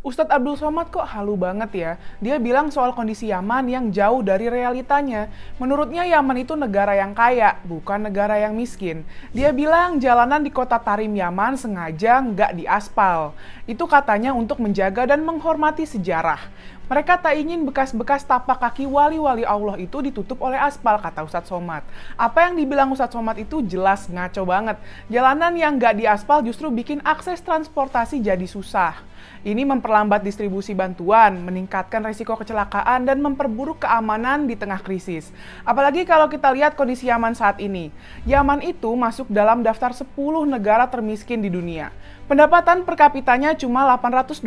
Ustadz Abdul Somad kok halu banget ya. Dia bilang soal kondisi Yaman yang jauh dari realitanya. Menurutnya Yaman itu negara yang kaya, bukan negara yang miskin. Dia bilang jalanan di kota Tarim Yaman sengaja nggak diaspal. Itu katanya untuk menjaga dan menghormati sejarah. Mereka tak ingin bekas-bekas tapak kaki wali-wali Allah itu ditutup oleh aspal, kata Ustadz Somad. Apa yang dibilang Ustadz Somad itu jelas ngaco banget. Jalanan yang nggak diaspal justru bikin akses transportasi jadi susah. Ini memper memperlambat distribusi bantuan, meningkatkan risiko kecelakaan, dan memperburuk keamanan di tengah krisis. Apalagi kalau kita lihat kondisi Yaman saat ini. Yaman itu masuk dalam daftar 10 negara termiskin di dunia. Pendapatan per kapitanya cuma 824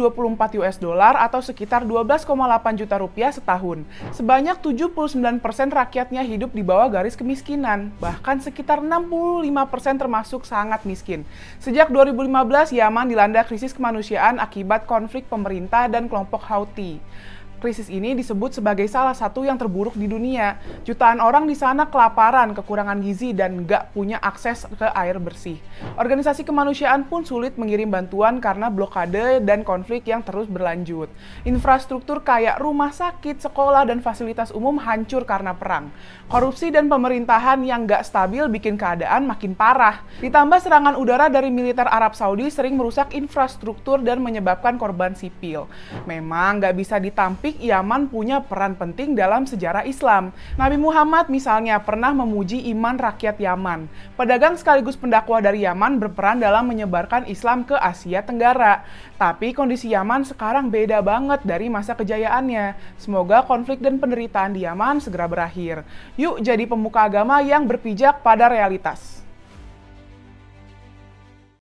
US dollar atau sekitar 12,8 juta rupiah setahun. Sebanyak 79% rakyatnya hidup di bawah garis kemiskinan, bahkan sekitar 65% persen termasuk sangat miskin. Sejak 2015, Yaman dilanda krisis kemanusiaan akibat konflik pemerintah dan kelompok Houthi krisis ini disebut sebagai salah satu yang terburuk di dunia. Jutaan orang di sana kelaparan, kekurangan gizi, dan nggak punya akses ke air bersih. Organisasi kemanusiaan pun sulit mengirim bantuan karena blokade dan konflik yang terus berlanjut. Infrastruktur kayak rumah sakit, sekolah, dan fasilitas umum hancur karena perang. Korupsi dan pemerintahan yang nggak stabil bikin keadaan makin parah. Ditambah serangan udara dari militer Arab Saudi sering merusak infrastruktur dan menyebabkan korban sipil. Memang nggak bisa ditampik Yaman punya peran penting dalam sejarah Islam. Nabi Muhammad misalnya pernah memuji iman rakyat Yaman. Pedagang sekaligus pendakwah dari Yaman berperan dalam menyebarkan Islam ke Asia Tenggara. Tapi kondisi Yaman sekarang beda banget dari masa kejayaannya. Semoga konflik dan penderitaan di Yaman segera berakhir. Yuk jadi pemuka agama yang berpijak pada realitas.